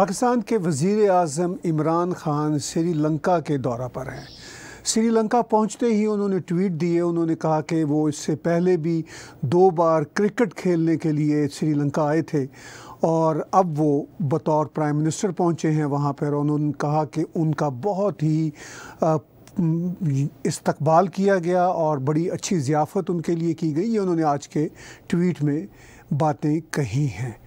पाकिस्तान के वजीर अजम इमरान खान श्रीलंका के दौरा पर हैं श्रीलंका पहुंचते ही उन्होंने ट्वीट दिए उन्होंने कहा कि वो इससे पहले भी दो बार क्रिकेट खेलने के लिए श्रीलंका आए थे और अब वो बतौर प्राइम मिनिस्टर पहुंचे हैं वहाँ पर उन्होंने कहा कि उनका बहुत ही इस्तबाल इस्तकबाल किया गया और बड़ी अच्छी जियाफत उनके लिए की गई ये उन्होंने आज के ट्वीट में बातें कही हैं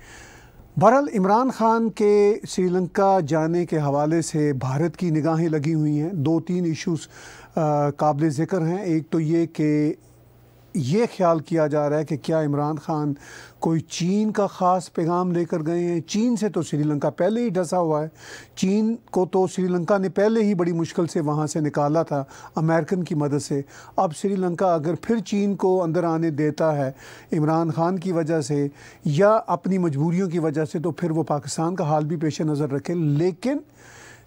बहरहाल इमरान खान के श्रीलंका जाने के हवाले से भारत की निगाहें लगी हुई हैं दो तीन इश्यूज काबिल ज़िक्र हैं एक तो ये कि ये ख्याल किया जा रहा है कि क्या इमरान खान कोई चीन का ख़ास पैगाम लेकर गए हैं चीन से तो श्रीलंका पहले ही डसा हुआ है चीन को तो श्रीलंका ने पहले ही बड़ी मुश्किल से वहाँ से निकाला था अमेरिकन की मदद से अब श्रीलंका अगर फिर चीन को अंदर आने देता है इमरान खान की वजह से या अपनी मजबूरियों की वजह से तो फिर वो पाकिस्तान का हाल भी पेश नज़र रखे लेकिन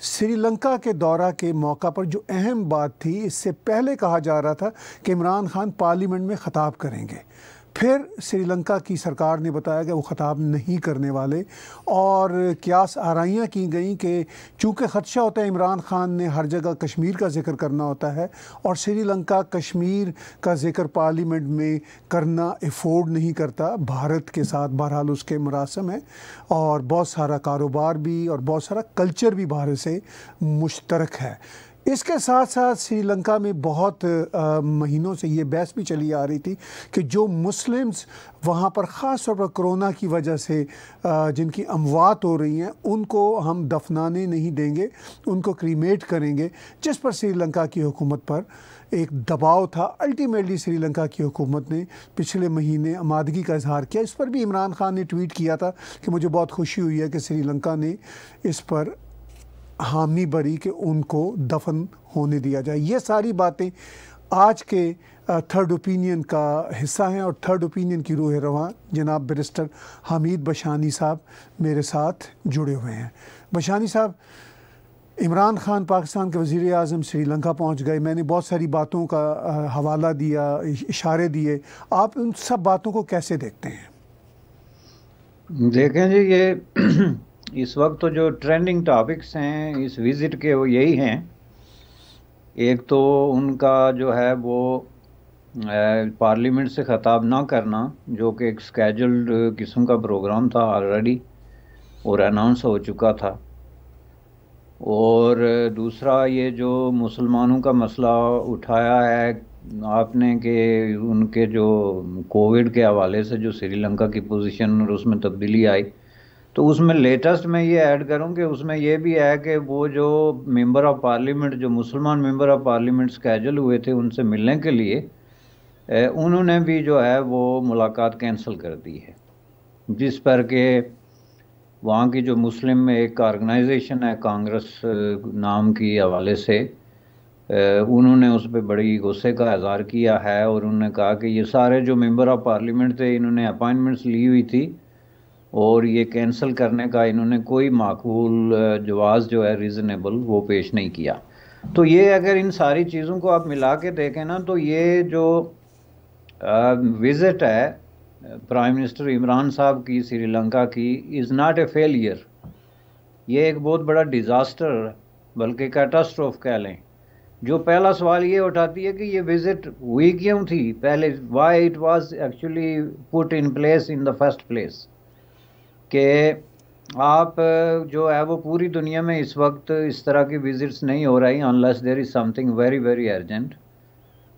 श्रीलंका के दौरा के मौका पर जो अहम बात थी इससे पहले कहा जा रहा था कि इमरान खान पार्लियामेंट में ख़ताब करेंगे फिर श्रीलंका की सरकार ने बताया कि वो ख़ताब नहीं करने वाले और क्यास आरइयाँ की गई कि चूँकि ख़दशा होता है इमरान ख़ान ने हर जगह कश्मीर का जिक्र करना होता है और श्रीलंका कश्मीर का जिक्र पार्लियामेंट में करना एफोर्ड नहीं करता भारत के साथ बहरहाल उसके मरासम हैं और बहुत सारा कारोबार भी और बहुत सारा कल्चर भी भारत से मुश्तरक है इसके साथ साथ श्रीलंका में बहुत आ, महीनों से ये बहस भी चली आ रही थी कि जो मुस्लिम्स वहाँ पर ख़ास तौर पर कोरोना की वजह से आ, जिनकी अमवात हो रही हैं उनको हम दफनाने नहीं देंगे उनको क्रीमेट करेंगे जिस पर श्रीलंका की हुकूमत पर एक दबाव था अल्टीमेटली श्रीलंका की हुकूमत ने पिछले महीने आमादगी का इजहार किया इस पर भी इमरान खान ने ट्वीट किया था कि मुझे बहुत खुशी हुई है कि श्रीलंका ने इस पर हामी भरी कि उनको दफन होने दिया जाए ये सारी बातें आज के थर्ड ओपिनियन का हिस्सा हैं और थर्ड ओपिनियन की रूह रवान जनाब बरिस्टर हमीद बशानी साहब मेरे साथ जुड़े हुए हैं बशानी साहब इमरान खान पाकिस्तान के वज़ी अजम श्रीलंका पहुँच गए मैंने बहुत सारी बातों का हवाला दिया इशारे दिए आप उन सब बातों को कैसे देखते हैं देखें जी ये इस वक्त तो जो ट्रेंडिंग टॉपिक्स हैं इस विज़िट के वो यही हैं एक तो उनका जो है वो पार्लियामेंट से ख़ताब ना करना जो कि एक स्केजल्ड किस्म का प्रोग्राम था ऑलरेडी और अनाउंस हो चुका था और दूसरा ये जो मुसलमानों का मसला उठाया है आपने कि उनके जो कोविड के हवाले से जो श्रीलंका की पोजीशन और उसमें तब्दीली आई तो उसमें लेटेस्ट में ये ऐड करूं कि उसमें ये भी है कि वो जो मेंबर ऑफ पार्लियामेंट जो मुसलमान मेंबर ऑफ पार्लियामेंट स्कैजल हुए थे उनसे मिलने के लिए उन्होंने भी जो है वो मुलाकात कैंसिल कर दी है जिस पर के वहाँ की जो मुस्लिम एक ऑर्गेनाइजेशन है कांग्रेस नाम की हवाले से उन्होंने उस पर बड़ी गुस्से का इजहार किया है और उन्होंने कहा कि ये सारे जो मेंबर ऑफ पार्लियामेंट थे इन्होंने अपॉइंटमेंट्स ली हुई थी और ये कैंसिल करने का इन्होंने कोई माकूल जवाज़ जो है रीज़नेबल वो पेश नहीं किया तो ये अगर इन सारी चीज़ों को आप मिला के देखें ना तो ये जो विज़िट है प्राइम मिनिस्टर इमरान साहब की श्रीलंका की इज़ नॉट ए फेलियर ये एक बहुत बड़ा डिज़ास्टर बल्कि कैटास्ट्रोफ कह लें जो पहला सवाल ये उठाती है कि ये विज़िट हुई क्यों थी पहले why it was actually put in place in the first place कि आप जो है वो पूरी दुनिया में इस वक्त इस तरह की विज़िट्स नहीं हो रही unless there is something very very urgent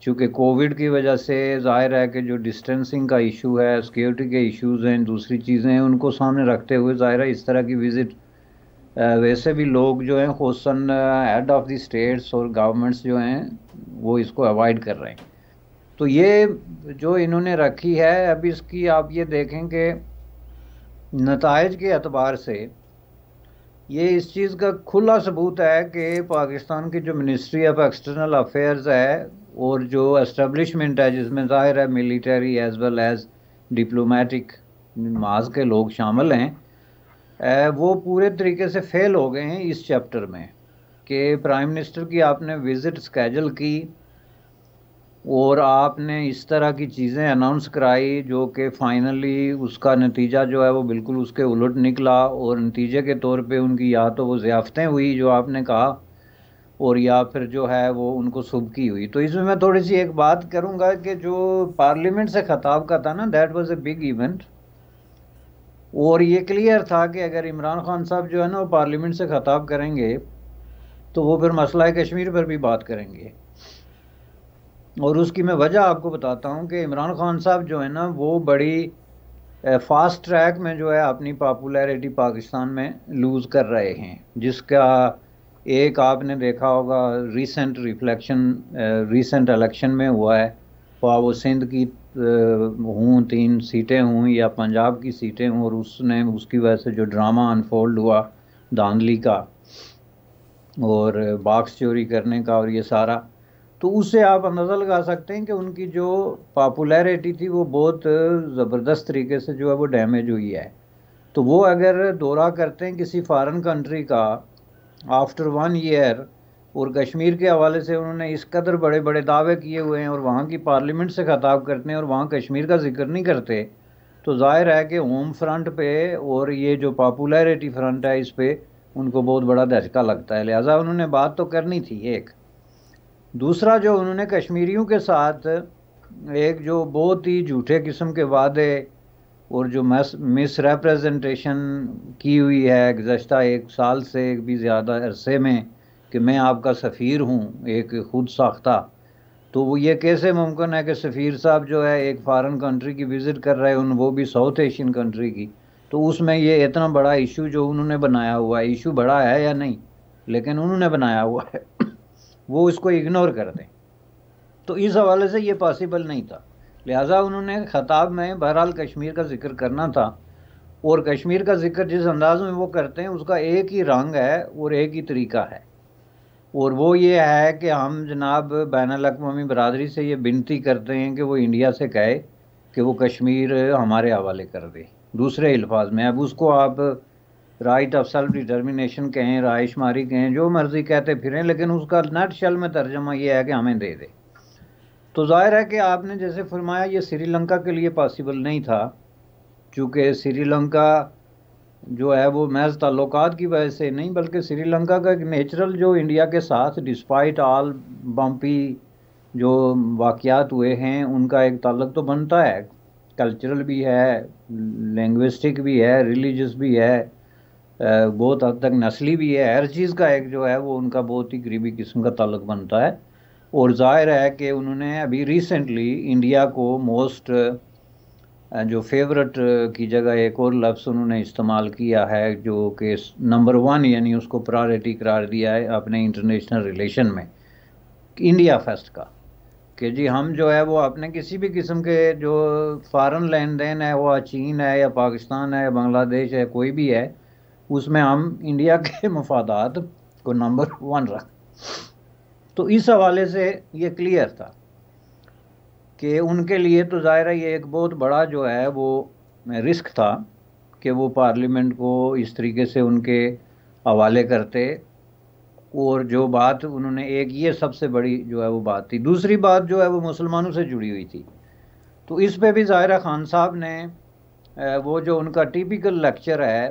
चूँकि कोविड की वजह से ज़ाहिर है कि जो डिस्टेंसिंग का इशू है सिक्योरिटी के इश्यूज हैं दूसरी चीज़ें हैं उनको सामने रखते हुए ज़ाहिर है इस तरह की विज़िट वैसे भी लोग जो हैं chosen head of the states और गवर्नमेंट्स जो हैं वो इसको अवॉइड कर रहे हैं तो ये जो इन्होंने रखी है अब इसकी आप ये देखें कि नतज के अतबार से ये इस चीज़ का खुला सबूत है कि पाकिस्तान की जो मिनिस्ट्री ऑफ एक्सटर्नल अफेयर्स है और जो इस्टबलिशमेंट है जिसमें ज़ाहिर है military as well as diplomatic माज के लोग शामिल हैं वो पूरे तरीके से फेल हो गए हैं इस चैप्टर में कि प्राइम मिनिस्टर की आपने विज़िट स्कैजल की और आपने इस तरह की चीज़ें अनाउंस कराई जो कि फाइनली उसका नतीजा जो है वो बिल्कुल उसके उलट निकला और नतीजे के तौर पे उनकी या तो वो ज़्याफ़तें हुई जो आपने कहा और या फिर जो है वो उनको सुबकी हुई तो इसमें मैं थोड़ी सी एक बात करूँगा कि जो पार्लियामेंट से ख़ताब का था ना that was a big event और ये क्लियर था कि अगर इमरान खान साहब जो है ना वो पार्लियामेंट से ख़ताब करेंगे तो वो फिर मसला कश्मीर पर भी बात करेंगे और उसकी मैं वजह आपको बताता हूँ कि इमरान खान साहब जो है ना वो बड़ी फास्ट ट्रैक में जो है अपनी पॉपुलैरिटी पाकिस्तान में लूज़ कर रहे हैं जिसका एक आपने देखा होगा रीसेंट रिफ्लेक्शन रीसेंट इलेक्शन में हुआ है वो सिंध की हूँ तीन सीटें हूँ या पंजाब की सीटें हूँ और उसने उसकी वजह से जो ड्रामा अनफोल्ड हुआ धांधली का और बाक्स चोरी करने का और ये सारा तो उससे आप अंदाज़ा लगा सकते हैं कि उनकी जो पॉपुलैरिटी थी वो बहुत ज़बरदस्त तरीके से जो है वो डैमेज हुई है तो वो अगर दौरा करते हैं किसी फॉरेन कंट्री का आफ्टर वन ईयर और कश्मीर के हवाले से उन्होंने इस कदर बड़े बड़े दावे किए हुए हैं और वहाँ की पार्लियामेंट से खताब करते हैं और वहाँ कश्मीर का जिक्र नहीं करते तो ज़ाहिर है कि होम फ्रंट पे और ये जो पॉपुलैरिटी फ्रंट है इस पर उनको बहुत बड़ा धचका लगता है लिहाजा उन्होंने बात तो करनी थी एक दूसरा जो उन्होंने कश्मीरियों के साथ एक जो बहुत ही झूठे किस्म के वादे और जो मिस रिप्रेजेंटेशन की हुई है गुजशत एक साल से एक भी ज़्यादा अरसे में कि मैं आपका सफ़ीर हूँ एक खुद साख्ता तो वो ये कैसे मुमकिन है कि सफ़ीर साहब जो है एक फ़ारन कंट्री की विज़िट कर रहे हैं उन वो भी साउथ एशियन कंट्री की तो उसमें ये इतना बड़ा इशू जो उन्होंने बनाया हुआ है इशू बड़ा है या नहीं लेकिन उन्होंने बनाया हुआ है वो इसको इग्नोर कर दें तो इस हवाले से ये पॉसिबल नहीं था लिहाजा उन्होंने ख़ताब में बहरहाल कश्मीर का जिक्र करना था और कश्मीर का जिक्र जिस अंदाज में वो करते हैं उसका एक ही रंग है और एक ही तरीका है और वो ये है कि हम जनाब बैन अवी बरदरी से ये विनती करते हैं कि वो इंडिया से कहे कि वो कश्मीर हमारे हवाले कर दे दूसरे अल्फाज में अब उसको आप राइट ऑफ सेल्फ डिटर्मिनेशन कहें रायशुमारी कहें जो मर्जी कहते फिरें लेकिन उसका नट शल में तर्जमा यह है कि हमें दे दे तो ज़ाहिर है कि आपने जैसे फरमाया ये श्रीलंका के लिए पॉसिबल नहीं था चूँकि श्रीलंका जो है वो महज ताल्लुक की वजह से नहीं बल्कि श्रीलंका का एक नेचुरल जो इंडिया के साथ डिस्पाइट ऑल बम्पी जो वाक़ात हुए हैं उनका एक ताल्लुक तो बनता है कल्चरल भी है लैंग्विस्टिक भी है रिलीजस भी है बहुत हद तक नस्ली भी है हर चीज़ का एक जो है वो उनका बहुत ही गरीबी किस्म का ताल्लुक बनता है और ज़ाहिर है कि उन्होंने अभी रिसेंटली इंडिया को मोस्ट जो फेवरेट की जगह एक और लफ्स उन्होंने इस्तेमाल किया है जो कि नंबर वन यानी उसको प्रायोरिटी करार दिया है अपने इंटरनेशनल रिलेशन में इंडिया फर्स्ट का कि जी हम जो है वो अपने किसी भी किस्म के जो फ़ारन लेन देन है वह चीन है या पाकिस्तान है बांग्लादेश है कोई भी है उसमें हम इंडिया के मफादात को नंबर वन रख तो इस हवाले से ये क्लियर था कि उनके लिए तो ज़ाहिर ये एक बहुत बड़ा जो है वो रिस्क था कि वो पार्लियामेंट को इस तरीके से उनके हवाले करते और जो बात उन्होंने एक ये सबसे बड़ी जो है वो बात थी दूसरी बात जो है वो मुसलमानों से जुड़ी हुई थी तो इस पे भी ज़ाहिर खान साहब ने वो जो उनका टिपिकल लेक्चर है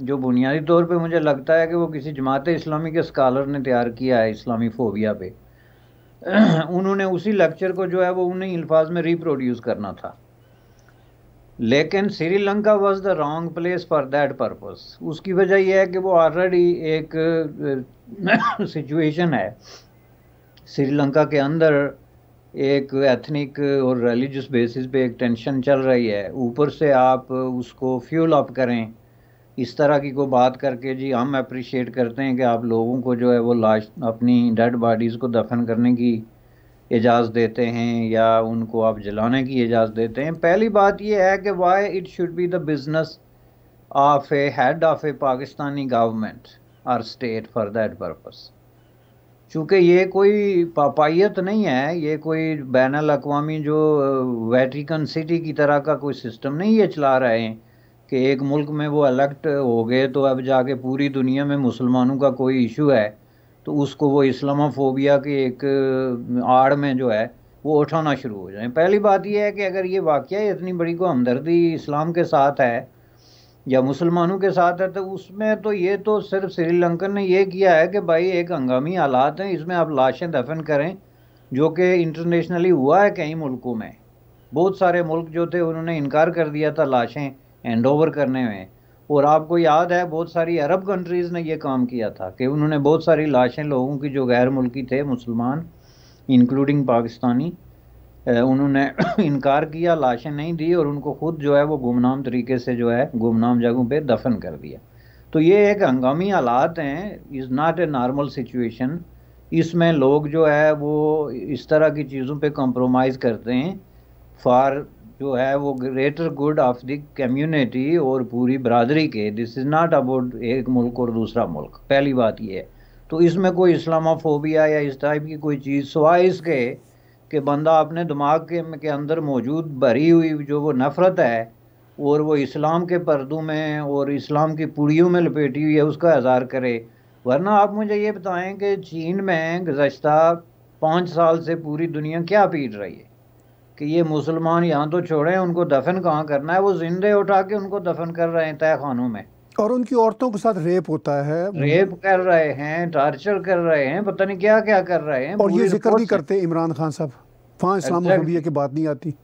जो बुनियादी तौर पे मुझे लगता है कि वो किसी जमात इस्लामी के स्कॉलर ने तैयार किया है इस्लामी फोबिया पे उन्होंने उसी लेक्चर को जो है वो उन्हें अल्फाज में रिप्रोड्यूस करना था लेकिन Sri Lanka was the wrong place for that purpose उसकी वजह यह है कि वो ऑलरेडी एक सिचुएशन है श्रीलंका के अंदर एक एथनिक और रिलीजियस बेसिस पे एक टेंशन चल रही है ऊपर से आप उसको फ्यूल अप करें इस तरह की को बात करके जी हम अप्रिशिएट करते हैं कि आप लोगों को जो है वो लाश अपनी डेड बॉडीज़ को दफन करने की इजाज़त देते हैं या उनको आप जलाने की इजाज़त देते हैं पहली बात यह है कि why it should be the business of a head of a Pakistani government और स्टेट फॉर दैट पर्पस चूँकि ये कोई पापाइत नहीं है ये कोई बैन अवी जो वेटिकन सिटी की तरह का कोई सिस्टम नहीं ये चला रहे हैं कि एक मुल्क में वो अलेक्ट हो गए तो अब जाके पूरी दुनिया में मुसलमानों का कोई इशू है तो उसको वो इस्लामाफोबिया के एक आड़ में जो है वो उठाना शुरू हो जाए पहली बात यह है कि अगर ये वाक़ इतनी बड़ी को हमदर्दी इस्लाम के साथ है या मुसलमानों के साथ है तो उसमें तो ये तो सिर्फ श्रीलंकन ने यह किया है कि भाई एक हंगामी हालात हैं इसमें आप लाशें दफन करें जो कि इंटरनेशनली हुआ है कई मुल्कों में बहुत सारे मुल्क जो थे उन्होंने इनकार कर दिया था लाशें हैंड ओवर करने में और आपको याद है बहुत सारी अरब कंट्रीज़ ने ये काम किया था कि उन्होंने बहुत सारी लाशें लोगों की जो गैर मुल्की थे मुसलमान इंक्लूडिंग पाकिस्तानी उन्होंने इनकार किया लाशें नहीं दी और उनको खुद जो है वो गुमनाम तरीके से जो है गुमनाम जगहों पे दफन कर दिया तो ये एक हंगामी हालात हैं is not a normal situation इसमें लोग जो है वो इस तरह की चीज़ों पे कंप्रोमाइज़ करते हैं फॉर जो है वो greater good of the community और पूरी बरदरी के दिस इज़ नॉट अबाउट एक मुल्क और दूसरा मुल्क पहली बात ये है तो इसमें कोई इस्लामाफोबिया या इस टाइप की कोई चीज़ सवा इसके कि बंदा अपने दिमाग के के अंदर मौजूद भरी हुई जो वो नफ़रत है और वो इस्लाम के पर्दों में और इस्लाम की पुड़ियों में लपेटी हुई है उसका इजहार करे वरना आप मुझे ये बताएं कि चीन में गुजशत पाँच साल से पूरी दुनिया क्या पीट रही है कि ये मुसलमान यहाँ तो छोड़े हैं उनको दफन कहाँ करना है वो जिंदे उठा के उनको दफन कर रहे हैं तय खानों में और उनकी औरतों के साथ रेप होता है रेप कर रहे हैं टॉर्चर कर रहे हैं पता नहीं क्या क्या कर रहे हैं और ये जिक्र भी करते हैं इमरान खान साहब वहाँ इस्लामोफोबिया अच्छा। की बात नहीं आती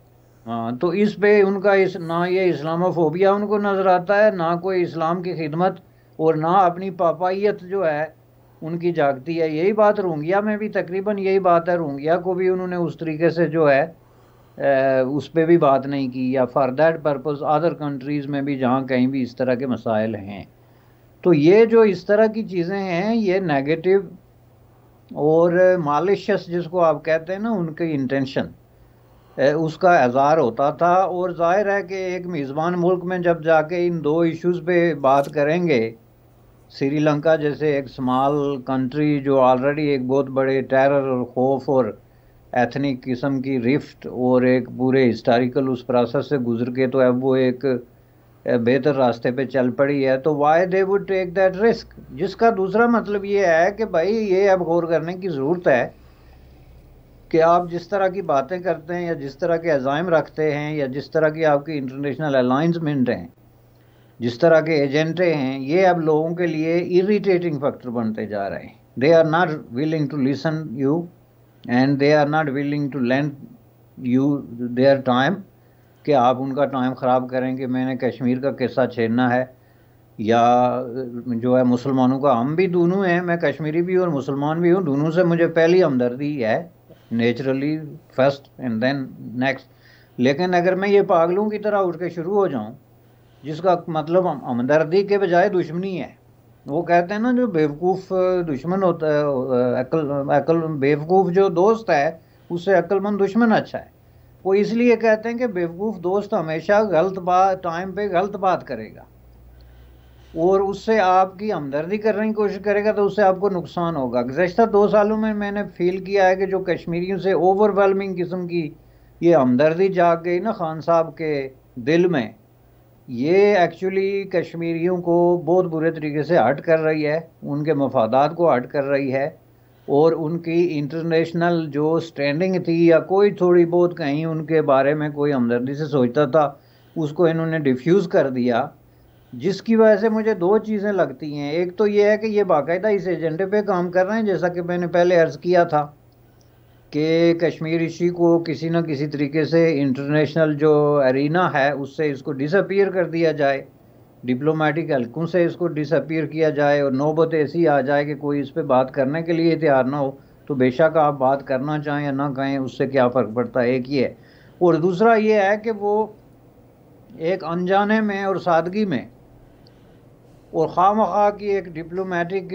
हाँ तो इस पे उनका इस ना ये इस्लामोफोबिया उनको नज़र आता है ना कोई इस्लाम की खिदमत और ना अपनी पापाइत जो है उनकी जागती है यही बात रोंगिया में भी तकरीबन यही बात है रोंगिया को भी उन्होंने उस तरीके से जो है उस पर भी बात नहीं की या for that purpose other countries में भी जहाँ कहीं भी इस तरह के मसाइल हैं तो ये जो इस तरह की चीज़ें हैं ये नेगेटिव और मालिशस जिसको आप कहते हैं ना उनके इंटेंशन उसका इजहार होता था और जाहिर है कि एक मेज़बान मुल्क में जब जाके इन दो इश्यूज़ पे बात करेंगे श्रीलंका जैसे एक स्मॉल कंट्री जो ऑलरेडी एक बहुत बड़े टेरर और खौफ और एथनिक किस्म की रिफ्ट और एक पूरे हिस्टोरिकल उस प्रोसेस से गुजर के तो अब वो एक बेहतर रास्ते पे चल पड़ी है तो why they would take that risk जिसका दूसरा मतलब ये है कि भाई ये अब गौर करने की ज़रूरत है कि आप जिस तरह की बातें करते हैं या जिस तरह के अजायम रखते हैं या जिस तरह की आपकी इंटरनेशनल अलाइंसमेंट हैं जिस तरह के एजेंटे हैं ये अब लोगों के लिए इरीटेटिंग फैक्टर बनते जा रहे हैं they are not willing to listen you and they are not willing to lend you their time कि आप उनका टाइम ख़राब करें कि मैंने कश्मीर का किस्सा छेड़ना है या जो है मुसलमानों का हम भी दोनों हैं मैं कश्मीरी भी हूँ और मुसलमान भी हूँ दोनों से मुझे पहली हमदर्दी है naturally first and then next लेकिन अगर मैं ये पागलों की तरह उठ के शुरू हो जाऊँ जिसका मतलब हमदर्दी के बजाय दुश्मनी है वो कहते हैं ना जो बेवकूफ़ दुश्मन होता है अकल अकल बेवकूफ़ जो दोस्त है उससे अक्लमंद दुश्मन अच्छा है वो इसलिए कहते हैं कि बेवकूफ़ दोस्त हमेशा गलत बात टाइम पे गलत बात करेगा और उससे आपकी हमदर्दी करने की कोशिश करेगा तो उससे आपको नुकसान होगा गुजशत दो सालों में मैंने फील किया है कि जो कश्मीरियों से ओवरवेलमिंग किस्म की ये हमदर्दी जाग गई ना खान साहब के दिल में ये एक्चुअली कश्मीरियों को बहुत बुरे तरीके से हट कर रही है उनके मफादात को हट कर रही है और उनकी इंटरनेशनल जो स्टैंडिंग थी या कोई थोड़ी बहुत कहीं उनके बारे में कोई हमदर्दी से सोचता था उसको इन्होंने डिफ्यूज़ कर दिया जिसकी वजह से मुझे दो चीज़ें लगती हैं एक तो ये है कि ये बाकायदा इस एजेंडे पे काम कर रहे हैं जैसा कि मैंने पहले अर्ज़ किया था कि कश्मीर इशी को किसी न किसी तरीके से इंटरनेशनल जो एरिना है उससे इसको डिसअपियर कर दिया जाए डिप्लोमेटिक हल्कों से इसको डिसअपियर किया जाए और नौबत ऐसी आ जाए कि कोई इस पर बात करने के लिए तैयार ना हो तो बेशक आप बात करना चाहें या ना कहें उससे क्या फ़र्क पड़ता है एक ये है और दूसरा ये है कि वो एक अनजाने में और सादगी में और खाम खा की एक डिप्लोमेटिक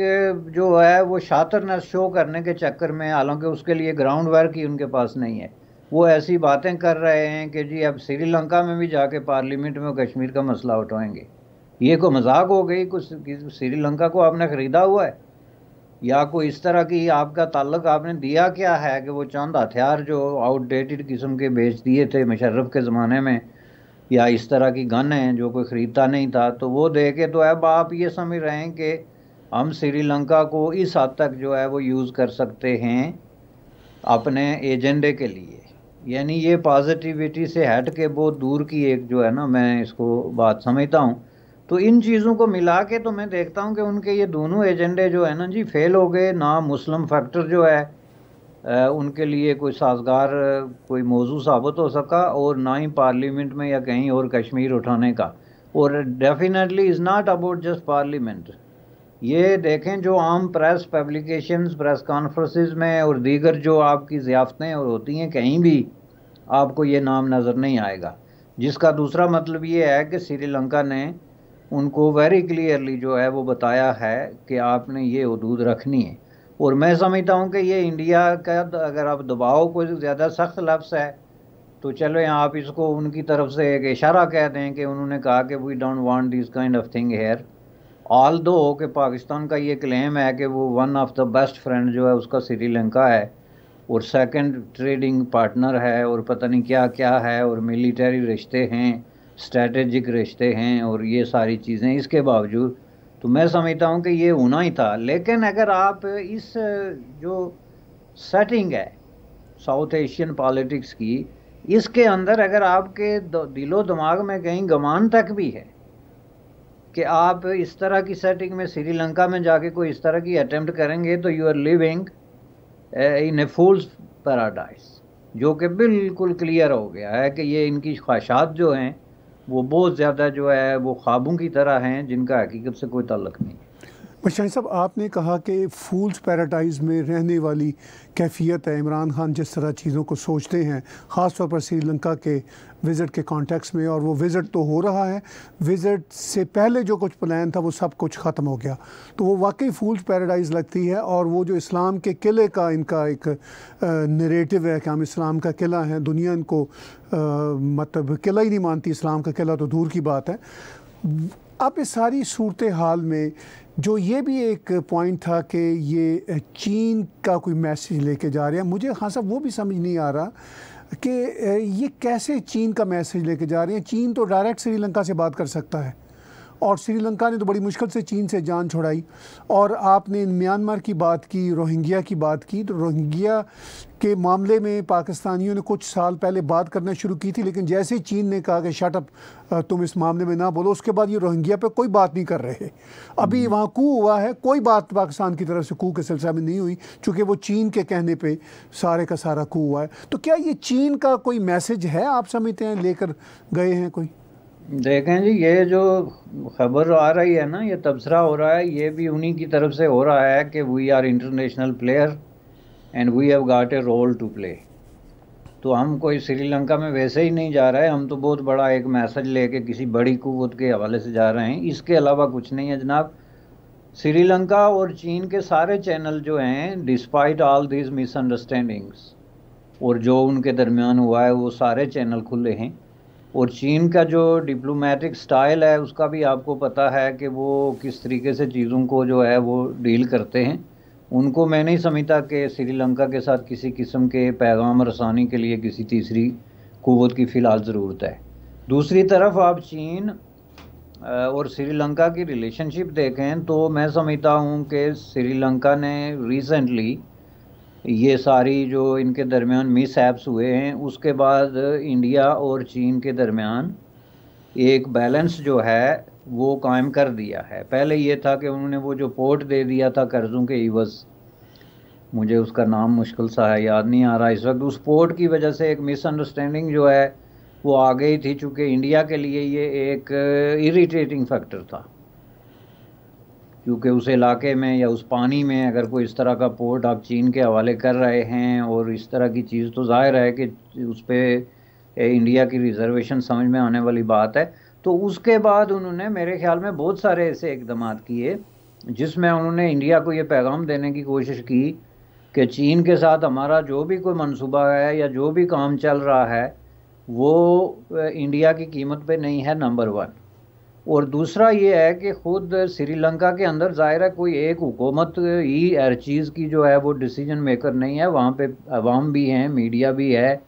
जो है वो शातरनस शो करने के चक्कर में हालांकि उसके लिए ग्राउंड वर्क ही उनके पास नहीं है वो ऐसी बातें कर रहे हैं कि जी अब श्रीलंका में भी जाके पार्लियामेंट में कश्मीर का मसला उठाएंगे ये को मजाक हो गई कुछ श्रीलंका को आपने ख़रीदा हुआ है या कोई इस तरह की आपका ताल्लुक आपने दिया क्या है कि वो चंद हथियार जो आउटडेटेड किस्म के बेच दिए थे मुशर्रफ के ज़माने में या इस तरह की गन हैं जो कोई ख़रीदता नहीं था तो वो दे के तो अब आप ये समझ रहे हैं कि हम श्रीलंका को इस हद तक जो है वो यूज़ कर सकते हैं अपने एजेंडे के लिए यानी ये पॉजिटिविटी से हट के बहुत दूर की एक जो है ना मैं इसको बात समझता हूँ तो इन चीज़ों को मिला के तो मैं देखता हूँ कि उनके ये दोनों एजेंडे जो है ना जी फेल हो गए ना मुस्लिम फैक्टर जो है उनके लिए कोई साजगार कोई मौजू साबित हो सका और ना ही पार्लियामेंट में या कहीं और कश्मीर उठाने का और definitely is not about just parliament ये देखें जो आम प्रेस पब्लिकेशन प्रेस कॉन्फ्रेंसिस में और दीगर जो आपकी ज़ियाफ़तें और होती हैं कहीं भी आपको ये नाम नज़र नहीं आएगा जिसका दूसरा मतलब ये है कि श्रीलंका ने उनको वेरी क्लियरली जो है वो बताया है कि आपने ये हदूद रखनी है और मैं समझता हूँ कि ये इंडिया का अगर आप दबाव को ज़्यादा सख्त लफ्स है तो चलो यहाँ आप इसको उनकी तरफ से एक इशारा कह दें कि उन्होंने कहा कि we don't want this kind of thing here although कि पाकिस्तान का ये क्लेम है कि वो one of the best friend जो है उसका श्रीलंका है और सेकंड ट्रेडिंग पार्टनर है और पता नहीं क्या क्या है और मिलिटरी रिश्ते हैं स्ट्रेटजिक रिश्ते हैं और ये सारी चीज़ें इसके बावजूद तो मैं समझता हूँ कि ये होना ही था लेकिन अगर आप इस जो सेटिंग है साउथ एशियन पॉलिटिक्स की इसके अंदर अगर आपके दिलो दिमाग में कहीं गमान तक भी है कि आप इस तरह की सेटिंग में श्रीलंका में जाके कोई इस तरह की अटेम्प्ट करेंगे तो you are living in a fool's paradise जो कि बिल्कुल क्लियर हो गया है कि ये इनकी ख्वाहिशात जो हैं वो बहुत ज़्यादा जो है वो ख्वाबों की तरह हैं जिनका हकीकत से कोई ताल्लुक नहीं है शाह साहब आपने कहा कि फूल्स पैराडाइज में रहने वाली कैफियत है इमरान खान जिस तरह चीज़ों को सोचते हैं ख़ास तौर पर श्रीलंका के विज़िट के कॉन्टेक्स में और वो विज़िट तो हो रहा है विज़िट से पहले जो कुछ प्लान था वो सब कुछ ख़त्म हो गया तो वो वाकई फूल्स पैराडाइज लगती है और वो जो इस्लाम के किले का इनका एक नरेटिव है कि हम इस्लाम का किला है दुनिया इनको आ, मतलब किला ही नहीं मानती इस्लाम का किला तो दूर की बात है अब इस सारी सूरत हाल में जो ये भी एक पॉइंट था कि ये चीन का कोई मैसेज लेके जा रहे हैं मुझे खान साहब वो भी समझ नहीं आ रहा कि ये कैसे चीन का मैसेज लेके जा रहे हैं चीन तो डायरेक्ट श्रीलंका से बात कर सकता है और श्रीलंका ने तो बड़ी मुश्किल से चीन से जान छोड़ाई और आपने म्यांमार की बात की रोहिंग्या की बात की तो रोहिंग्या के मामले में पाकिस्तानियों ने कुछ साल पहले बात करना शुरू की थी लेकिन जैसे ही चीन ने कहा कि शटअप तुम इस मामले में ना बोलो उसके बाद ये रोहिंग्या पे कोई बात नहीं कर रहे अभी हम्म। वहाँ कू हुआ है कोई बात पाकिस्तान की तरफ से कू के सिलसिले में नहीं हुई चूँकि वो चीन के कहने पर सारे का सारा कू हुआ है तो क्या ये चीन का कोई मैसेज है आप समझते हैं लेकर गए हैं कोई देखें जी ये जो खबर आ रही है ना ये तबसरा हो रहा है ये भी उन्हीं की तरफ से हो रहा है कि we are international player and we have got a role to play तो हम कोई श्रीलंका में वैसे ही नहीं जा रहे हम तो बहुत बड़ा एक मैसेज लेके किसी बड़ी कुत के हवाले से जा रहे हैं इसके अलावा कुछ नहीं है जनाब श्रीलंका और चीन के सारे चैनल जो हैं डिस्पाइट ऑल दीज मिसअंडरस्टैंडिंग्स और जो उनके दरमियान हुआ है वो सारे चैनल खुले हैं और चीन का जो डिप्लोमेटिक स्टाइल है उसका भी आपको पता है कि वो किस तरीके से चीज़ों को जो है वो डील करते हैं उनको मैं नहीं समझता कि श्रीलंका के साथ किसी किस्म के पैगाम रसानी के लिए किसी तीसरी कुत की फ़िलहाल ज़रूरत है दूसरी तरफ आप चीन और श्रीलंका की रिलेशनशिप देखें तो मैं समझता हूँ कि श्रीलंका ने रिसेंटली ये सारी जो इनके दरमियान मिस एप्स हुए हैं उसके बाद इंडिया और चीन के दरमियान एक बैलेंस जो है वो कायम कर दिया है पहले ये था कि उन्होंने वो जो पोर्ट दे दिया था कर्ज़ों के इवज़ मुझे उसका नाम मुश्किल सा है याद नहीं आ रहा इस वक्त उस पोर्ट की वजह से एक मिसअंडरस्टैंडिंग जो है वो आ गई थी चूँकि इंडिया के लिए ये एक इरीटेटिंग फैक्टर था क्योंकि उस इलाके में या उस पानी में अगर कोई इस तरह का पोर्ट आप चीन के हवाले कर रहे हैं और इस तरह की चीज़ तो ज़ाहिर है कि उस पर इंडिया की रिजर्वेशन समझ में आने वाली बात है तो उसके बाद उन्होंने मेरे ख्याल में बहुत सारे ऐसे इकदाम किए जिसमें उन्होंने इंडिया को ये पैगाम देने की कोशिश की कि चीन के साथ हमारा जो भी कोई मनसूबा है या जो भी काम चल रहा है वो इंडिया की कीमत पे नहीं है नंबर वन और दूसरा ये है कि ख़ुद श्रीलंका के अंदर ज़ाहिर है कोई एक हुकूमत ही हर चीज़ की जो है वो डिसीजन मेकर नहीं है वहाँ पे अवाम भी हैं मीडिया भी है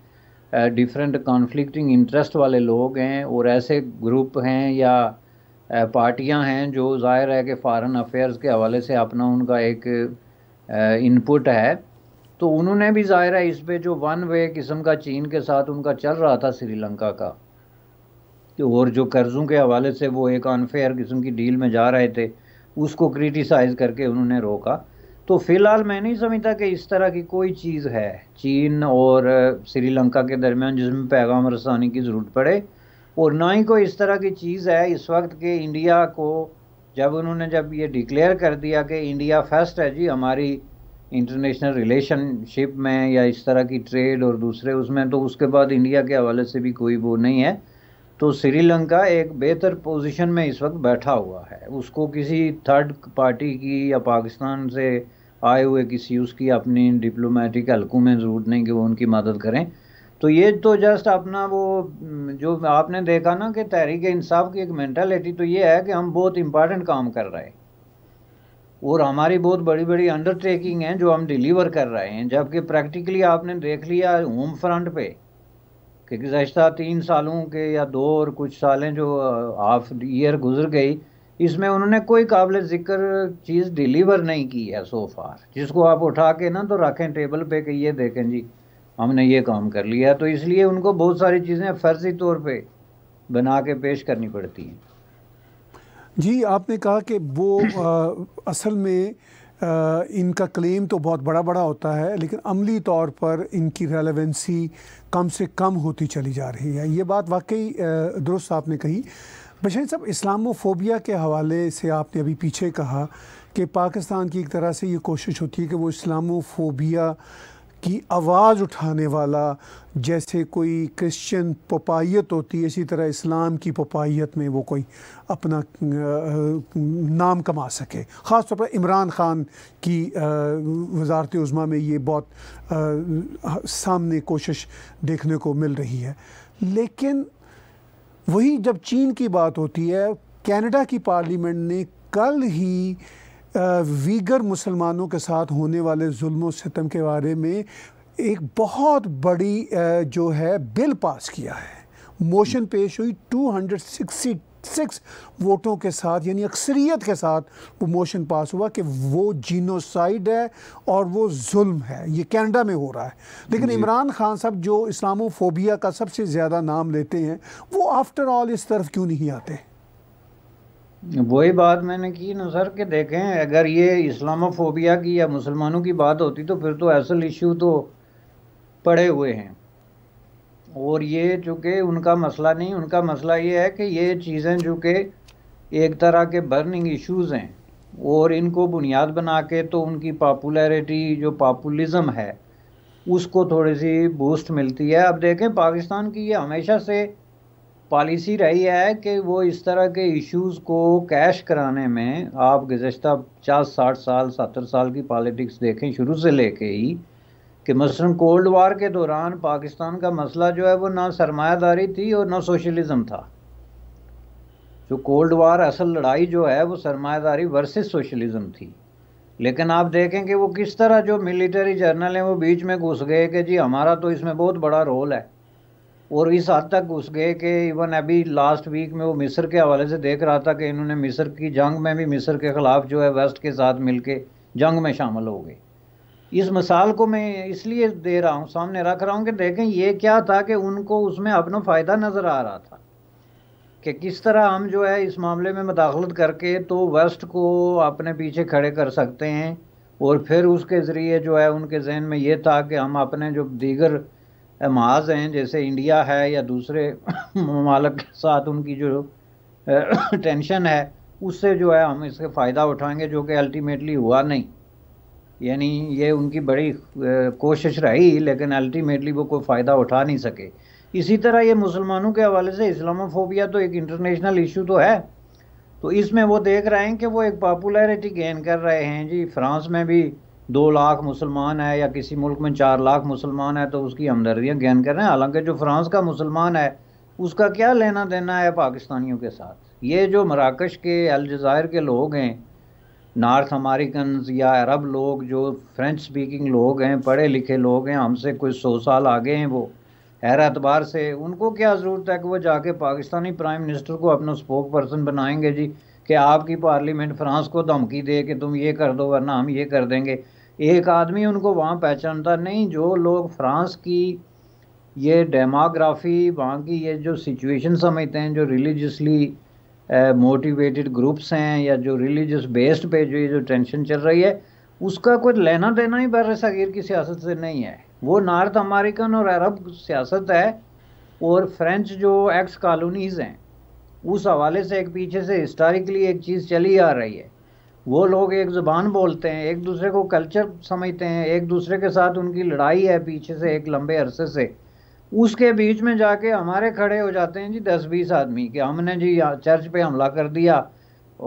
डिफरेंट कॉन्फ्लिक्टिंग इंटरेस्ट वाले लोग हैं और ऐसे ग्रुप हैं या पार्टियां हैं जो ज़ाहिर है कि फ़ारन अफेयर्स के हवाले से अपना उनका एक इनपुट है तो उन्होंने भी ज़ाहिर है इस पर जो वन वे किस्म का चीन के साथ उनका चल रहा था श्रीलंका का और जो कर्ज़ों के हवाले से वो एक अनफेयर किस्म की डील में जा रहे थे उसको क्रिटिसाइज़ करके उन्होंने रोका तो फ़िलहाल मैं नहीं समझता कि इस तरह की कोई चीज़ है चीन और श्रीलंका के दरमियान जिसमें पैगाम रसानी की ज़रूरत पड़े और ना ही कोई इस तरह की चीज़ है इस वक्त के इंडिया को जब उन्होंने जब ये डिक्लेयर कर दिया कि इंडिया फर्स्ट है जी हमारी इंटरनेशनल रिलेशनशिप में या इस तरह की ट्रेड और दूसरे उसमें तो उसके बाद इंडिया के हवाले से भी कोई वो नहीं है तो श्रीलंका एक बेहतर पोजीशन में इस वक्त बैठा हुआ है उसको किसी थर्ड पार्टी की या पाकिस्तान से आए हुए किसी उसकी अपनी डिप्लोमेटिक हलकों में ज़रूरत नहीं कि वो उनकी मदद करें तो ये तो जस्ट अपना वो जो आपने देखा ना कि तहरीक इंसाफ की एक मैंटालिटी तो ये है कि हम बहुत इम्पॉर्टेंट काम कर रहे हैं और हमारी बहुत बड़ी बड़ी अंडरटेकिंग हैं जो हम डिलीवर कर रहे हैं जबकि प्रैक्टिकली आपने देख लिया होम फ्रंट पे कि गुज्त तीन सालों के या दो और कुछ सालें जो हाफ ईयर गुजर गई इसमें उन्होंने कोई काबिल ज़िक्र चीज़ डिलीवर नहीं की है सो फार जिसको आप उठा के ना तो रखें टेबल पे कि ये देखें जी हमने ये काम कर लिया तो इसलिए उनको बहुत सारी चीज़ें फर्जी तौर पे बना के पेश करनी पड़ती हैं जी आपने कहा कि वो आ, असल में इनका क्लेम तो बहुत बड़ा बड़ा होता है लेकिन अमली तौर पर इनकी रेलेवेंसी कम से कम होती चली जा रही है ये बात वाकई दुरुस्त आपने कही बशर साहब इस्लामोफोबिया के हवाले से आपने अभी पीछे कहा कि पाकिस्तान की एक तरह से ये कोशिश होती है कि वो इस्लामोफोबिया की आवाज़ उठाने वाला जैसे कोई क्रिश्चियन पपाइत होती है इसी तरह इस्लाम की पपाइत में वो कोई अपना नाम कमा सके ख़ास तौर पर इमरान ख़ान की वजारत उज़मा में ये बहुत सामने कोशिश देखने को मिल रही है लेकिन वही जब चीन की बात होती है कनाडा की पार्लियामेंट ने कल ही वीगर मुसलमानों के साथ होने वाले जुल्म सितम के बारे में एक बहुत बड़ी जो है बिल पास किया है मोशन पेश हुई 266 वोटों के साथ यानी अक्सरियत के साथ वो मोशन पास हुआ कि वो जीनोसाइड है और वो जुल्म है ये कनाडा में हो रहा है लेकिन इमरान खान साहब जो इस्लामोफोबिया का सबसे ज़्यादा नाम लेते हैं वो आफ्टर ऑल इस तरफ क्यों नहीं आते हैं वही बात मैंने की ना सर कि देखें अगर ये इस्लामोफोबिया की या मुसलमानों की बात होती तो फिर तो असल इशू तो पड़े हुए हैं और ये चूँकि उनका मसला नहीं उनका मसला ये है कि ये चीज़ें चूँकि एक तरह के बर्निंग इश्यूज हैं और इनको बुनियाद बना के तो उनकी पॉपुलैरिटी जो पॉपुलिज़म है उसको थोड़ी सी बूस्ट मिलती है अब देखें पाकिस्तान की ये हमेशा से पॉलिसी रही है कि वो इस तरह के इश्यूज को कैश कराने में आप गुज्त पचास साठ साल सत्तर साल की पॉलिटिक्स देखें शुरू से लेके ही कि मसलन कोल्ड वार के दौरान पाकिस्तान का मसला जो है वो ना सरमायादारी थी और ना सोशलिज़म था जो कोल्ड वार असल लड़ाई जो है वो सरमायादारी वर्सेस सोशलिज़्म थी लेकिन आप देखें कि वो किस तरह जो मिलिट्री जर्नल हैं वो बीच में घुस गए कि जी हमारा तो इसमें बहुत बड़ा रोल है और इस हद तक घुस गए कि इवन अभी लास्ट वीक में वो मिस्र के हवाले से देख रहा था कि इन्होंने मिस्र की जंग में भी मिस्र के ख़िलाफ़ जो है वेस्ट के साथ मिलके जंग में शामिल हो गए इस मिसाल को मैं इसलिए दे रहा हूँ सामने रख रहा हूँ कि देखें ये क्या था कि उनको उसमें अपना फ़ायदा नज़र आ रहा था कि किस तरह हम जो है इस मामले में मुदाखलत करके तो वेस्ट को अपने पीछे खड़े कर सकते हैं और फिर उसके ज़रिए जो है उनके जहन में ये था कि हम अपने जो दीगर महाज़ हैं जैसे इंडिया है या दूसरे ममालक के साथ उनकी जो टेंशन है उससे जो है हम इसके फ़ायदा उठाएंगे जो कि अल्टीमेटली हुआ नहीं यानी ये उनकी बड़ी कोशिश रही लेकिन अल्टीमेटली वो कोई फ़ायदा उठा नहीं सके इसी तरह ये मुसलमानों के हवाले से इस्लामोफोबिया तो एक इंटरनेशनल इशू तो है तो इसमें वो देख रहे हैं कि वो एक पॉपुलैरिटी गेन कर रहे हैं जी फ्रांस में भी दो लाख मुसलमान है या किसी मुल्क में चार लाख मुसलमान है तो उसकी हमदर्दियाँ गहन कर रहे हैं हालांकि जो फ्रांस का मुसलमान है उसका क्या लेना देना है पाकिस्तानियों के साथ ये जो मराकश के अलजायर के लोग हैं नॉर्थ अमेरिकन या अरब लोग जो फ्रेंच स्पीकिंग लोग हैं पढ़े लिखे लोग हैं हमसे कुछ सौ साल आगे हैं वो हैर एतबार से उनको क्या ज़रूरत है कि वो जाके पाकिस्तानी प्राइम मिनिस्टर को अपना स्पोक पर्सन बनाएंगे जी कि आपकी पार्लियामेंट फ्रांस को धमकी दे कि तुम ये कर दो वरना हम ये कर देंगे एक आदमी उनको वहाँ पहचानता नहीं जो लोग फ्रांस की ये डेमोग्राफी वहाँ की ये जो सिचुएशन समझते हैं जो रिलीजसली मोटिवेटेड ग्रुप्स हैं या जो रिलीजस बेस्ड पे जो ये जो टेंशन चल रही है उसका कोई लेना देना ही बर सगीर की सियासत से नहीं है वो नॉर्थ अमेरिकन और अरब सियासत है और फ्रेंच जो एक्स कॉलोनीज़ हैं उस हवाले से एक पीछे से हिस्टोरिकली एक चीज़ चली आ रही है वो लोग एक ज़ुबान बोलते हैं एक दूसरे को कल्चर समझते हैं एक दूसरे के साथ उनकी लड़ाई है पीछे से एक लंबे अरसे से उसके बीच में जाके हमारे खड़े हो जाते हैं जी दस बीस आदमी कि हमने जी चर्च पे हमला कर दिया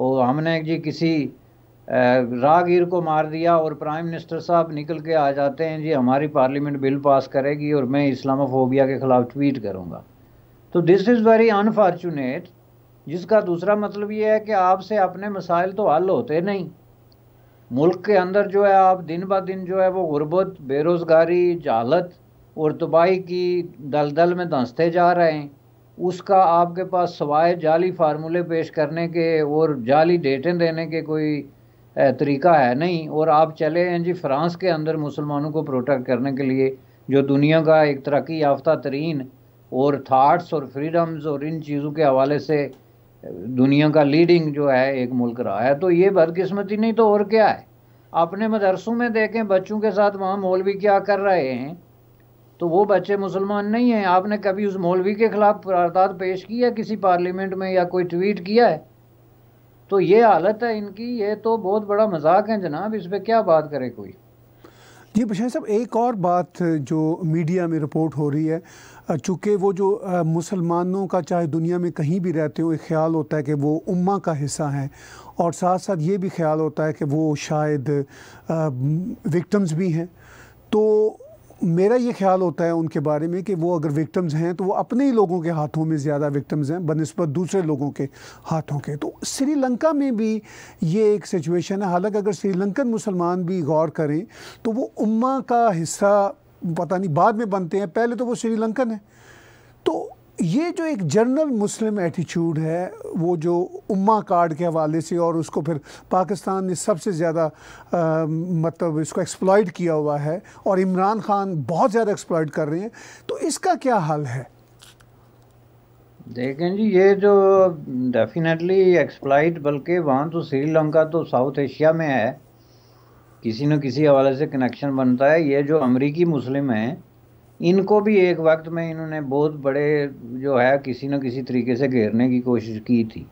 और हमने जी किसी राहगीर को मार दिया और प्राइम मिनिस्टर साहब निकल के आ जाते हैं जी हमारी पार्लियामेंट बिल पास करेगी और मैं इस्लामोफोबिया के ख़िलाफ़ ट्वीट करूँगा तो दिस इज़ वेरी अनफॉर्चुनेट जिसका दूसरा मतलब ये है कि आपसे अपने मसाइल तो हल होते नहीं मुल्क के अंदर जो है आप दिन ब दिन जो है वो गुर्बत बेरोज़गारी जालत और तबाही की दलदल में धंसते जा रहे हैं उसका आपके पास सवाए जाली फार्मूले पेश करने के और जाली डेटें देने के कोई तरीका है नहीं और आप चले हैं जी फ्रांस के अंदर मुसलमानों को प्रोटेक्ट करने के लिए जो दुनिया का एक तरक्की याफ्ता तरीन और थाट्स और फ्रीडम्स और इन चीज़ों के हवाले से दुनिया का लीडिंग जो है एक मुल्क रहा है तो ये बदकिस्मती नहीं तो और क्या है अपने मदरसों में देखें बच्चों के साथ वहाँ मौलवी क्या कर रहे हैं तो वो बच्चे मुसलमान नहीं हैं आपने कभी उस मौलवी के खिलाफ वारदात पेश की है किसी पार्लियामेंट में या कोई ट्वीट किया है तो ये हालत है इनकी ये तो बहुत बड़ा मजाक है जनाब इस पर क्या बात करे कोई जी बशाह साहब एक और बात जो मीडिया में रिपोर्ट हो रही है चूँकि वो जो मुसलमानों का चाहे दुनिया में कहीं भी रहते हो एक ख्याल होता है कि वो उम्मा का हिस्सा हैं और साथ साथ ये भी ख्याल होता है कि वो शायद विक्टम्स भी हैं तो मेरा ये ख्याल होता है उनके बारे में कि वो अगर विक्टम्स हैं तो वो अपने ही लोगों के हाथों में ज़्यादा विक्टम्स हैं बनस्बत दूसरे लोगों के हाथों के तो श्रीलंका में भी ये एक सिचुएशन है हालांकि अगर श्रीलंकन मुसलमान भी गौर करें तो वो उम्मा का हिस्सा पता नहीं बाद में बनते हैं पहले तो वो श्रीलंकन है तो ये जो एक जनरल मुस्लिम एटीट्यूड है वो जो उम्मा कार्ड के हवाले से और उसको फिर पाकिस्तान ने सबसे ज़्यादा मतलब इसको एक्सप्लॉयड किया हुआ है और इमरान खान बहुत ज़्यादा एक्सप्लॉयड कर रहे हैं तो इसका क्या हाल है देखें जी ये जो डेफिनेटली एक्सप्लाइड बल्कि वहाँ तो श्रीलंका तो साउथ एशिया में है किसी न किसी हवाले से कनेक्शन बनता है ये जो अमरीकी मुस्लिम हैं इनको भी एक वक्त में इन्होंने बहुत बड़े जो है किसी न किसी तरीके से घेरने की कोशिश की थी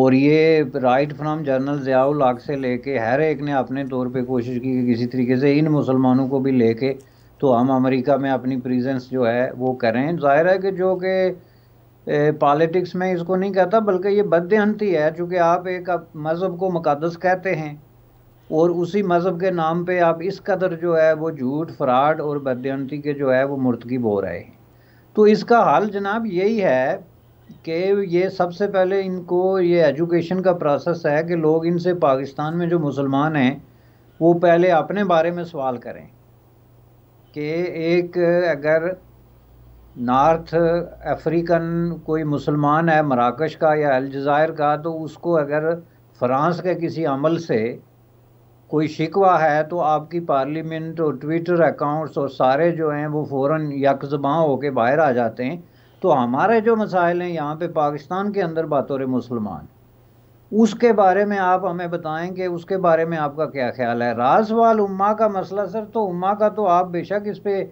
और ये राइट फ्राम जनरल जयाउल हक से लेके हर एक ने अपने तौर पे कोशिश की कि किसी तरीके से इन मुसलमानों को भी लेके तो हम अमेरिका में अपनी प्रेजेंस जो है वो करें जाहिर है कि जो कि पॉलिटिक्स में इसको नहीं कहता बल्कि ये बदहनती है चूँकि आप एक मज़हब को मुकदस कहते हैं और उसी मज़हब के नाम पे आप इस कदर जो है वो झूठ फ्राड और बदयंती के जो है वो मुर्तकी बो रहे हैं तो इसका हल जनाब यही है कि ये सबसे पहले इनको ये एजुकेशन का प्रोसेस है कि लोग इनसे पाकिस्तान में जो मुसलमान हैं वो पहले अपने बारे में सवाल करें कि एक अगर नॉर्थ अफ्रीकन कोई मुसलमान है मराकश का या अलजायर का तो उसको अगर फ़्रांस के किसी अमल से कोई शिकवा है तो आपकी पार्लियामेंट और ट्विटर अकाउंट्स और सारे जो हैं वो फ़ौर यकजबाँ होकर बाहर आ जाते हैं तो हमारे जो मसाइल हैं यहाँ पे पाकिस्तान के अंदर बतौर मुसलमान उसके बारे में आप हमें बताएं कि उसके बारे में आपका क्या ख्याल है रास वाल उम्मा का मसला सर तो उम्मा का तो आप बेशक इस पर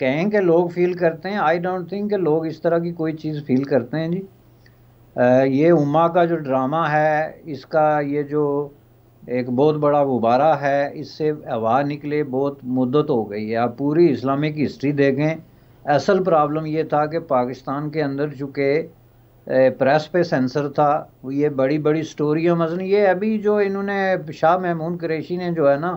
कहें कि लोग फील करते हैं आई डोंट थिंक कि लोग इस तरह की कोई चीज़ फील करते हैं जी आ, ये उम्मा का जो ड्रामा है इसका ये जो एक बहुत बड़ा गुब्बारा है इससे हवा निकले बहुत मुद्दत हो गई है आप पूरी इस्लामिक हिस्ट्री देखें असल प्रॉब्लम ये था कि पाकिस्तान के अंदर चुके प्रेस पे सेंसर था ये बड़ी बड़ी स्टोरियाँ मसलन ये अभी जो इन्होंने शाह महमूद क्रेशी ने जो है ना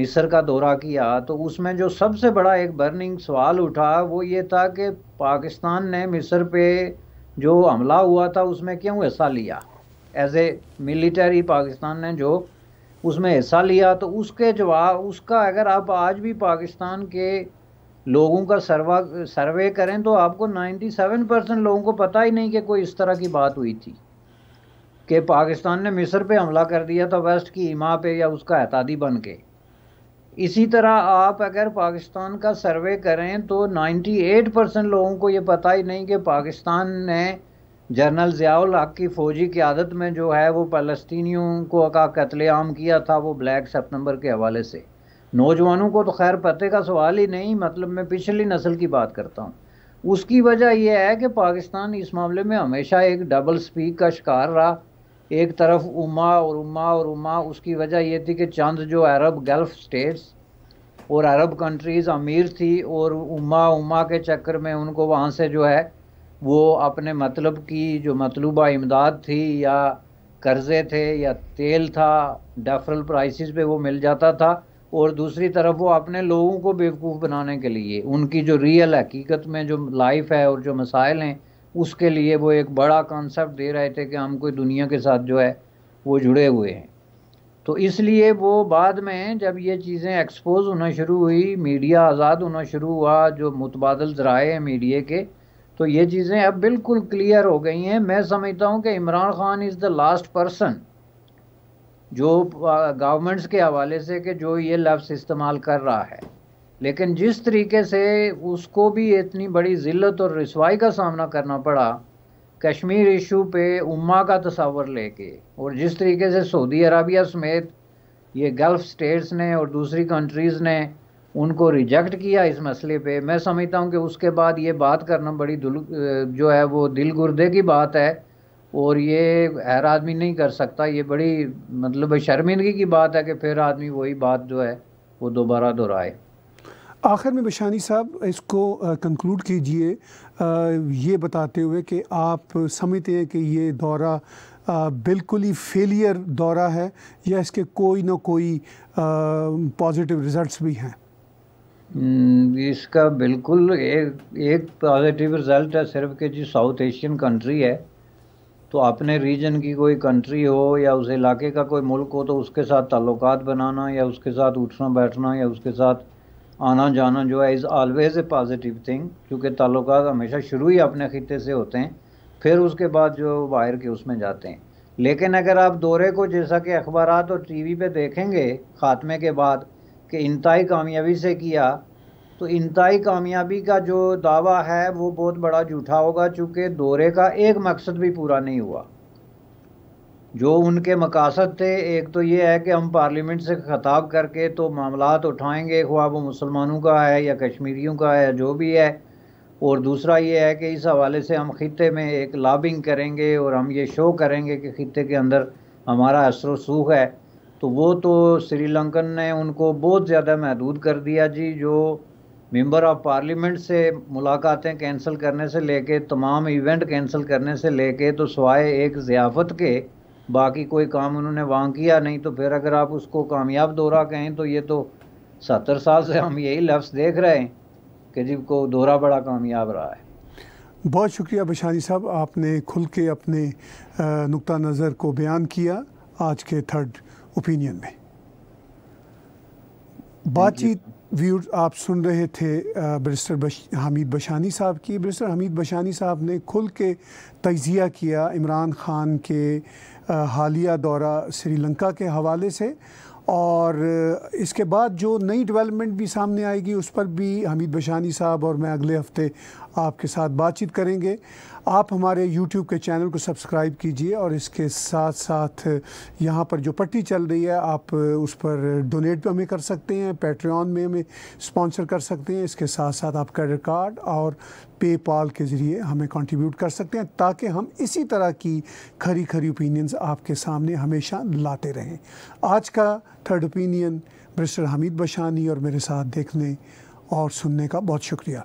मिस्र का दौरा किया तो उसमें जो सबसे बड़ा एक बर्निंग सवाल उठा वो ये था कि पाकिस्तान ने मिस्र पे जो हमला हुआ था उसमें क्यों हिस्सा लिया एज ए मिलिटरी पाकिस्तान ने जो उसमें हिस्सा लिया तो उसके जवाब उसका अगर आप आज भी पाकिस्तान के लोगों का सर्वा सर्वे करें तो आपको 97 परसेंट लोगों को पता ही नहीं कि कोई इस तरह की बात हुई थी कि पाकिस्तान ने मिस्र पे हमला कर दिया था वेस्ट की इमा पे या उसका एतादी बन के इसी तरह आप अगर पाकिस्तान का सर्वे करें तो 98 परसेंट लोगों को ये पता ही नहीं कि पाकिस्तान ने जनरल ज़ियाउल हक की फ़ौजी क़्यादत में जो है वो फ़लस्तियों को का कत्लेआम किया था वो ब्लैक सितंबर के हवाले से नौजवानों को तो खैर पते का सवाल ही नहीं मतलब मैं पिछली नस्ल की बात करता हूँ उसकी वजह यह है कि पाकिस्तान इस मामले में हमेशा एक डबल स्पीक का शिकार रहा एक तरफ उमा और उमा और उमा उसकी वजह यह थी कि चंद जो अरब गल्फ़ स्टेट्स और अरब कंट्रीज़ अमीर थी और उमा उमा के चक्कर में उनको वहाँ से जो है वो अपने मतलब की जो मतलूबा इमदाद थी या कर्ज़े थे या तेल था डेफरल प्राइसेस पे वो मिल जाता था और दूसरी तरफ वो अपने लोगों को बेवकूफ़ बनाने के लिए उनकी जो रियल हकीकत में जो लाइफ है और जो मसाइल हैं उसके लिए वो एक बड़ा कॉन्सेप्ट दे रहे थे कि हम कोई दुनिया के साथ जो है वो जुड़े हुए हैं तो इसलिए वो बाद में जब ये चीज़ें एक्सपोज होना शुरू हुई मीडिया आज़ाद होना शुरू हुआ जो मुतबादल ज़राए हैं मीडिया के तो ये चीज़ें अब बिल्कुल क्लियर हो गई हैं मैं समझता हूँ कि Imran Khan is the last person जो गवर्नमेंट्स के हवाले से कि जो ये लफ्स इस्तेमाल कर रहा है लेकिन जिस तरीके से उसको भी इतनी बड़ी ज़िलत और रसवाई का सामना करना पड़ा कश्मीर इशू पे उम्मा का तस्वर लेके और जिस तरीके से सऊदी अरबिया समेत ये गल्फ़ स्टेट्स ने और दूसरी कंट्रीज़ ने उनको रिजेक्ट किया इस मसले पे मैं समझता हूँ कि उसके बाद ये बात करना बड़ी जो है वो दिल गुर्दे की बात है और ये हर आदमी नहीं कर सकता ये बड़ी मतलब शर्मिंदगी की बात है कि फिर आदमी वही बात जो है वो दोबारा दोहराए आखिर में बशानी साहब इसको कंक्लूड कीजिए ये बताते हुए कि आप समझते हैं कि ये दौरा बिल्कुल ही फेलियर दौरा है या इसके कोई ना कोई पॉजिटिव रिजल्ट्स भी हैं Hmm, इसका बिल्कुल एक एक पॉजिटिव रिजल्ट है सिर्फ कि जी साउथ एशियन कंट्री है तो अपने रीजन की कोई कंट्री हो या उस इलाके का कोई मुल्क हो तो उसके साथ ताल्लुक बनाना या उसके साथ उठना बैठना या उसके साथ आना जाना जो है is always a positive thing क्योंकि ताल्लुक हमेशा शुरू ही अपने ख़त्े से होते हैं फिर उसके बाद जो बाहर के उसमें जाते हैं लेकिन अगर आप दौरे को जैसा कि अखबार और टी वी पर देखेंगे ख़ात्मे के बाद कि इंतहाई कामयाबी से किया तो इंतहाई कामयाबी का जो दावा है वो बहुत बड़ा झूठा होगा चूँकि दौरे का एक मकसद भी पूरा नहीं हुआ जो उनके मकासद थे एक तो ये है कि हम पार्लियामेंट से ख़ताब करके तो मामला उठाएंगे ख्वाब वो मुसलमानों का है या कश्मीरियों का है जो भी है और दूसरा ये है कि इस हवाले से हम ख़त्े में एक लाबिंग करेंगे और हम ये शो करेंगे कि ख़त्े के अंदर हमारा असर सूख है तो वो तो श्रीलंकन ने उनको बहुत ज़्यादा महदूद कर दिया जी जो मेंबर ऑफ पार्लियामेंट से मुलाकातें कैंसिल करने से लेके तमाम इवेंट कैंसिल करने से लेके तो सवाए एक ज़ियाफ़त के बाकी कोई काम उन्होंने वहाँ किया नहीं तो फिर अगर आप उसको कामयाब दौरा कहें तो ये तो सत्तर साल से हम यही लफ्ज़ देख रहे हैं कि जी को दौरा बड़ा कामयाब रहा है बहुत शुक्रिया बशानी साहब आपने खुल के अपने नुक़ नज़र को बयान किया आज के थर्ड ओपिनियन में बातचीत व्यू आप सुन रहे थे बरिस्टर बश, हमीद बशानी साहब की बरिस्टर हमीद बशानी साहब ने खुल के तजिया किया इमरान ख़ान के हालिया दौरा श्रीलंका के हवाले से और इसके बाद जो नई डेवलपमेंट भी सामने आएगी उस पर भी हमीद बशानी साहब और मैं अगले हफ्ते आपके साथ बातचीत करेंगे आप हमारे YouTube के चैनल को सब्सक्राइब कीजिए और इसके साथ साथ यहाँ पर जो पट्टी चल रही है आप उस पर डोनेट भी हमें कर सकते हैं पेट्रियन में हमें स्पॉन्सर कर सकते हैं इसके साथ साथ आप क्रेडिट कार्ड और पेपाल के ज़रिए हमें कंट्रीब्यूट कर सकते हैं ताकि हम इसी तरह की खरी खरी ओपिनियंस आपके सामने हमेशा लाते रहें आज का third opinion mister Hamid Bashani और मेरे साथ देखने और सुनने का बहुत शुक्रिया